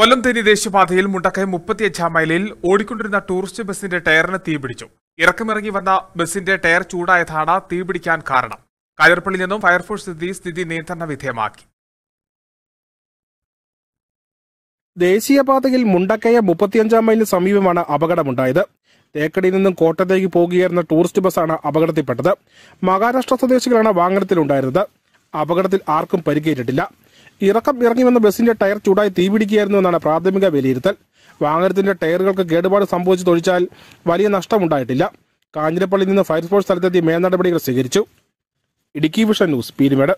കൊല്ലംതേനി ദേശീയപാതയിൽ മുണ്ടക്കൈ മുപ്പത്തിയഞ്ചാം മൈലിൽ ഓടിക്കൊണ്ടിരുന്ന ടൂറിസ്റ്റ് ബസിന്റെ ടയറിന് തീപിടിച്ചു ഇറക്കമിറങ്ങി വന്ന ബസിന്റെ ടയർ ചൂടായതാണ് തീപിടിക്കാൻ കാരണം കയർപ്പള്ളി നിന്നും ഫയർഫോഴ്സ് എത്തി സ്ഥിതി നിയന്ത്രണ വിധേയമാക്കി ദേശീയപാതയിൽ മുണ്ടക്കയ മുപ്പത്തിയഞ്ചാം മൈലിന് സമീപമാണ് അപകടമുണ്ടായത് തേക്കടിയിൽ നിന്നും കോട്ടത്തേക്ക് പോകുകയായിരുന്ന ടൂറിസ്റ്റ് ബസ്സാണ് അപകടത്തിൽപ്പെട്ടത് മഹാരാഷ്ട്ര സ്വദേശികളാണ് വാഹനത്തിലുണ്ടായിരുന്നത് അപകടത്തിൽ ആർക്കും പരിക്കേറ്റിട്ടില്ല ഇറക്കം ഇറങ്ങി വന്ന ബസിന്റെ ടയർ ചൂടായി തീപിടിക്കുകയായിരുന്നു എന്നാണ് പ്രാഥമിക വിലയിരുത്തൽ വാഹനത്തിന്റെ ടയറുകൾക്ക് കേടുപാട് സംഭവിച്ചു തൊഴിച്ചാൽ വലിയ നഷ്ടമുണ്ടായിട്ടില്ല കാഞ്ഞിരപ്പള്ളിയിൽ നിന്ന് ഫയർഫോഴ്സ് സ്ഥലത്തെത്തി മേൽനടപടികൾ സ്വീകരിച്ചു ഇടുക്കി വിഷൻ ന്യൂസ് പീരുമേട്